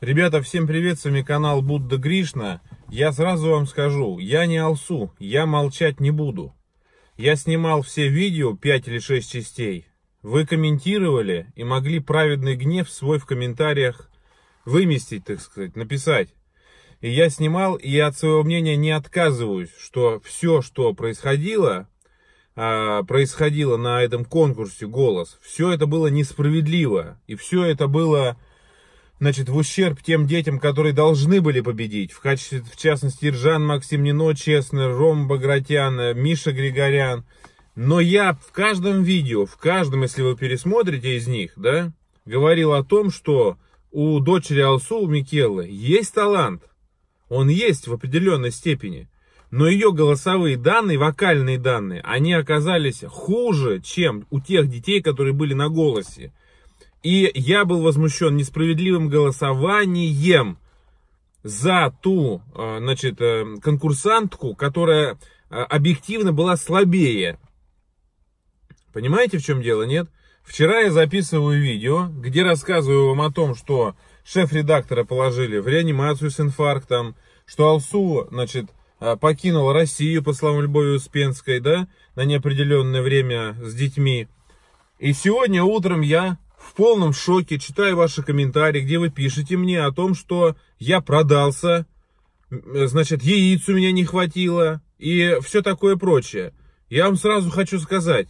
Ребята, всем привет, с вами канал Будда Гришна. Я сразу вам скажу, я не алсу, я молчать не буду. Я снимал все видео, 5 или 6 частей. Вы комментировали и могли праведный гнев свой в комментариях выместить, так сказать, написать. И я снимал, и я от своего мнения не отказываюсь, что все, что происходило, а, происходило на этом конкурсе «Голос», все это было несправедливо, и все это было значит, в ущерб тем детям, которые должны были победить, в, качестве, в частности, Ржан Максимнино, Честный, Ром Багратян, Миша Григорян. Но я в каждом видео, в каждом, если вы пересмотрите из них, да, говорил о том, что у дочери Алсу, у Микелы, есть талант. Он есть в определенной степени. Но ее голосовые данные, вокальные данные, они оказались хуже, чем у тех детей, которые были на голосе. И я был возмущен несправедливым голосованием за ту, э, значит, э, конкурсантку, которая э, объективно была слабее. Понимаете, в чем дело, нет? Вчера я записываю видео, где рассказываю вам о том, что шеф-редактора положили в реанимацию с инфарктом, что Алсу, значит, покинул Россию, по словам Любови Успенской, да, на неопределенное время с детьми. И сегодня утром я в полном шоке, читаю ваши комментарии, где вы пишете мне о том, что я продался, значит, яиц у меня не хватило и все такое прочее. Я вам сразу хочу сказать,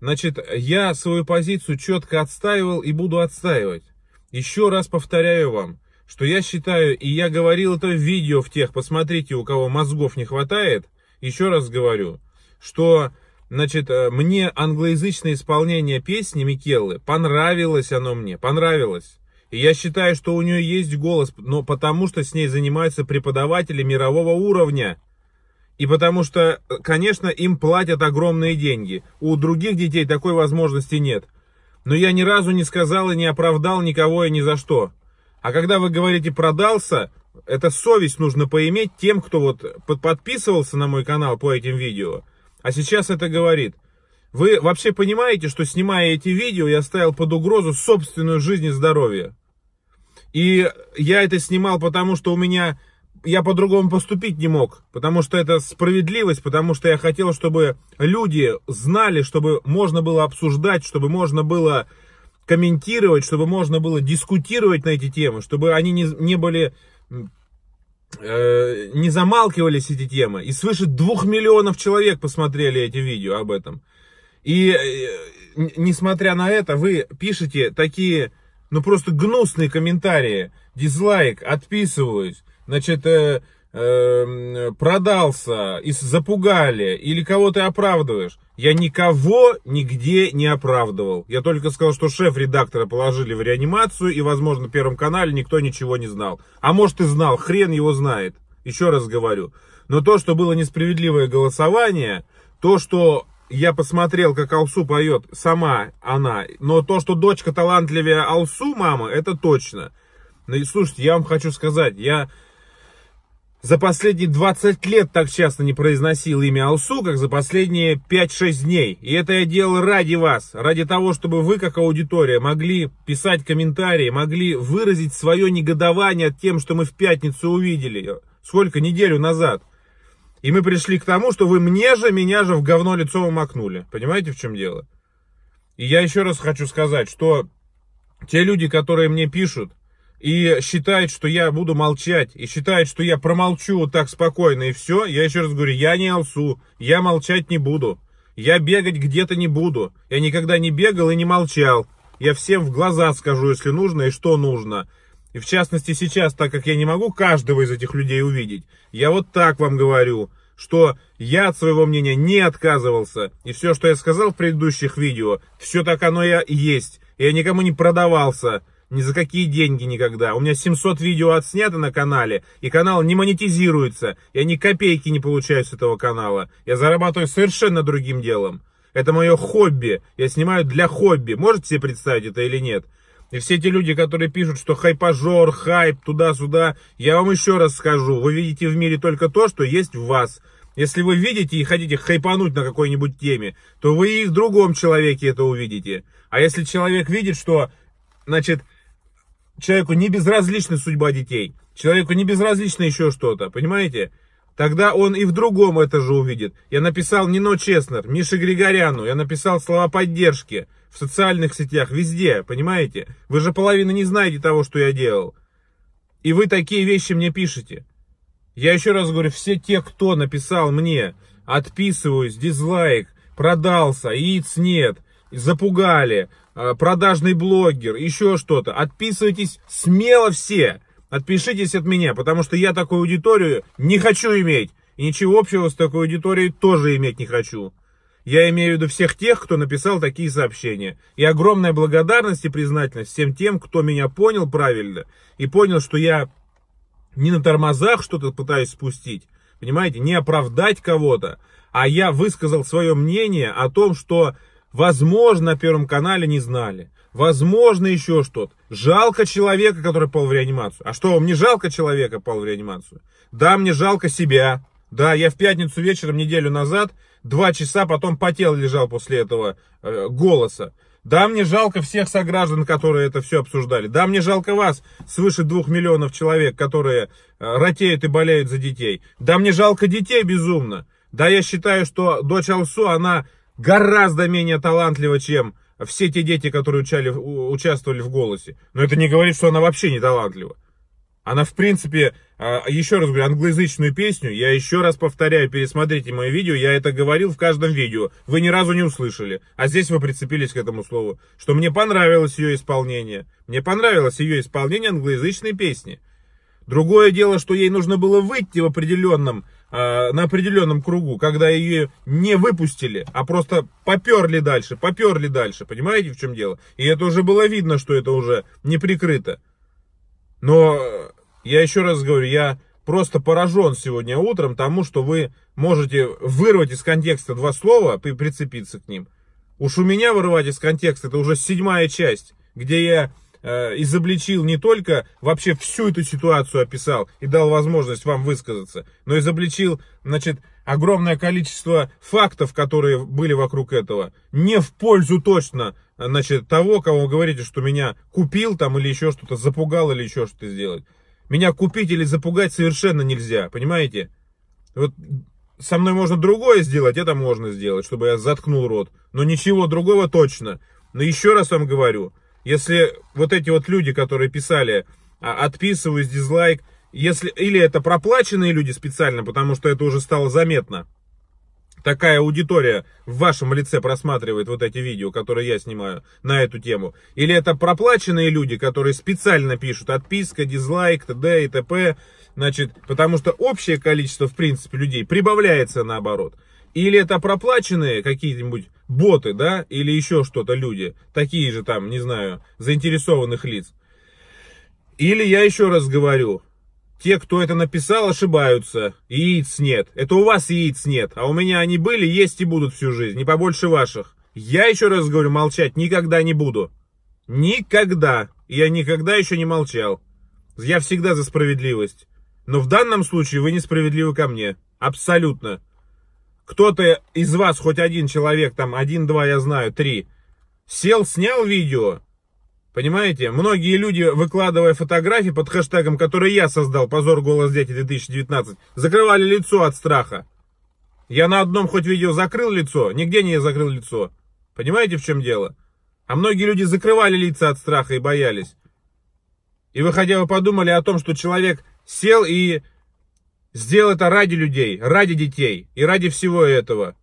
значит, я свою позицию четко отстаивал и буду отстаивать. Еще раз повторяю вам, что я считаю, и я говорил это в видео в тех, посмотрите, у кого мозгов не хватает, еще раз говорю, что Значит, э, мне англоязычное исполнение песни Микеллы понравилось оно мне, понравилось. И я считаю, что у нее есть голос, но потому что с ней занимаются преподаватели мирового уровня. И потому что, э, конечно, им платят огромные деньги. У других детей такой возможности нет. Но я ни разу не сказал и не оправдал никого и ни за что. А когда вы говорите «продался», это совесть нужно поиметь тем, кто вот э, подписывался на мой канал по этим видео – а сейчас это говорит. Вы вообще понимаете, что снимая эти видео, я ставил под угрозу собственную жизнь и здоровье? И я это снимал, потому что у меня... Я по-другому поступить не мог, потому что это справедливость, потому что я хотел, чтобы люди знали, чтобы можно было обсуждать, чтобы можно было комментировать, чтобы можно было дискутировать на эти темы, чтобы они не, не были э, не замалкивались эти темы. И свыше двух миллионов человек посмотрели эти видео об этом. И э, несмотря на это, вы пишете такие, ну просто гнусные комментарии. Дизлайк, отписываюсь. Значит, э, Эм, продался, и запугали, или кого ты оправдываешь. Я никого нигде не оправдывал. Я только сказал, что шеф-редактора положили в реанимацию, и, возможно, Первом канале никто ничего не знал. А может и знал, хрен его знает. Еще раз говорю. Но то, что было несправедливое голосование, то, что я посмотрел, как Алсу поет сама она, но то, что дочка талантливее Алсу, мама, это точно. Ну и слушайте, я вам хочу сказать, я за последние 20 лет так часто не произносил имя Алсу, как за последние 5-6 дней. И это я делал ради вас, ради того, чтобы вы, как аудитория, могли писать комментарии, могли выразить свое негодование от тем, что мы в пятницу увидели. Сколько? Неделю назад. И мы пришли к тому, что вы мне же, меня же в говно лицом макнули. Понимаете, в чем дело? И я еще раз хочу сказать, что те люди, которые мне пишут, и считает, что я буду молчать, и считает, что я промолчу вот так спокойно, и все, я еще раз говорю, я не алсу, я молчать не буду, я бегать где-то не буду, я никогда не бегал и не молчал, я всем в глаза скажу, если нужно и что нужно. И в частности сейчас, так как я не могу каждого из этих людей увидеть, я вот так вам говорю, что я от своего мнения не отказывался. И все, что я сказал в предыдущих видео, все так оно и есть. Я никому не продавался. Ни за какие деньги никогда. У меня 700 видео отснято на канале, и канал не монетизируется. Я ни копейки не получаю с этого канала. Я зарабатываю совершенно другим делом. Это мое хобби. Я снимаю для хобби. Можете себе представить это или нет? И все эти люди, которые пишут, что хайпажор, хайп, туда-сюда, я вам еще раз скажу, вы видите в мире только то, что есть в вас. Если вы видите и хотите хайпануть на какой-нибудь теме, то вы и в другом человеке это увидите. А если человек видит, что, значит, человеку не безразлична судьба детей, человеку не безразлично еще что-то, понимаете? Тогда он и в другом это же увидит. Я написал Нино Честнер, Мише Григоряну, я написал слова поддержки в социальных сетях, везде, понимаете? Вы же половина не знаете того, что я делал. И вы такие вещи мне пишете. Я еще раз говорю, все те, кто написал мне, отписываюсь, дизлайк, продался, яиц нет, запугали, Э, продажный блогер, еще что-то. Отписывайтесь смело все. Отпишитесь от меня, потому что я такую аудиторию не хочу иметь. И ничего общего с такой аудиторией тоже иметь не хочу. Я имею в виду всех тех, кто написал такие сообщения. И огромная благодарность и признательность всем тем, кто меня понял правильно. И понял, что я не на тормозах что-то пытаюсь спустить. Понимаете, не оправдать кого-то. А я высказал свое мнение о том, что Возможно, на Первом канале не знали. Возможно, еще что-то. Жалко человека, который пал в реанимацию. А что, мне жалко человека, пал в реанимацию? Да, мне жалко себя. Да, я в пятницу вечером, неделю назад, два часа потом потел лежал после этого э, голоса. Да, мне жалко всех сограждан, которые это все обсуждали. Да, мне жалко вас, свыше двух миллионов человек, которые э, ратеют и болеют за детей. Да, мне жалко детей безумно. Да, я считаю, что дочь Алсу, она гораздо менее талантлива, чем все те дети, которые учали, участвовали в «Голосе». Но это не говорит, что она вообще не талантлива. Она, в принципе, а, еще раз говорю, англоязычную песню, я еще раз повторяю, пересмотрите мое видео, я это говорил в каждом видео, вы ни разу не услышали, а здесь вы прицепились к этому слову, что мне понравилось ее исполнение, мне понравилось ее исполнение англоязычной песни. Другое дело, что ей нужно было выйти в определенном Э, на определенном кругу, когда ее не выпустили, а просто поперли дальше, поперли дальше. Понимаете, в чем дело? И это уже было видно, что это уже не прикрыто. Но э, я еще раз говорю, я просто поражен сегодня утром тому, что вы можете вырвать из контекста два слова и прицепиться к ним. Уж у меня вырывать из контекста, это уже седьмая часть, где я Э, изобличил не только вообще всю эту ситуацию описал и дал возможность вам высказаться, но изобличил, значит, огромное количество фактов, которые были вокруг этого, не в пользу точно, э, значит, того, кого вы говорите, что меня купил там или еще что-то, запугал или еще что-то сделать. Меня купить или запугать совершенно нельзя, понимаете? Вот со мной можно другое сделать, это можно сделать, чтобы я заткнул рот. Но ничего другого точно. Но еще раз вам говорю, если вот эти вот люди, которые писали, а, отписываюсь, дизлайк, если, или это проплаченные люди специально, потому что это уже стало заметно, такая аудитория в вашем лице просматривает вот эти видео, которые я снимаю на эту тему, или это проплаченные люди, которые специально пишут отписка, дизлайк, т.д. и т.п., значит, потому что общее количество, в принципе, людей прибавляется наоборот. Или это проплаченные какие-нибудь боты, да, или еще что-то люди, такие же там, не знаю, заинтересованных лиц. Или я еще раз говорю, те, кто это написал, ошибаются. Яиц нет. Это у вас яиц нет. А у меня они были, есть и будут всю жизнь. Не побольше ваших. Я еще раз говорю, молчать никогда не буду. Никогда. Я никогда еще не молчал. Я всегда за справедливость. Но в данном случае вы несправедливы ко мне. Абсолютно кто-то из вас, хоть один человек, там, один-два, я знаю, три, сел, снял видео, понимаете? Многие люди, выкладывая фотографии под хэштегом, который я создал, «Позор голос дети 2019», закрывали лицо от страха. Я на одном хоть видео закрыл лицо, нигде не закрыл лицо. Понимаете, в чем дело? А многие люди закрывали лица от страха и боялись. И вы хотя бы подумали о том, что человек сел и Сделал это ради людей, ради детей и ради всего этого.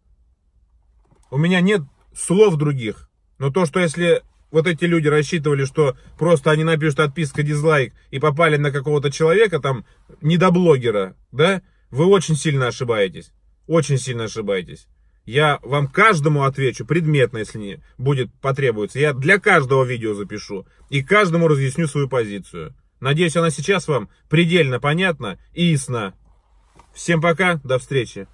У меня нет слов других. Но то, что если вот эти люди рассчитывали, что просто они напишут отписка дизлайк и попали на какого-то человека, там, недоблогера, да, вы очень сильно ошибаетесь. Очень сильно ошибаетесь. Я вам каждому отвечу предметно, если не будет потребуется. Я для каждого видео запишу и каждому разъясню свою позицию. Надеюсь, она сейчас вам предельно понятна и ясна. Всем пока, до встречи.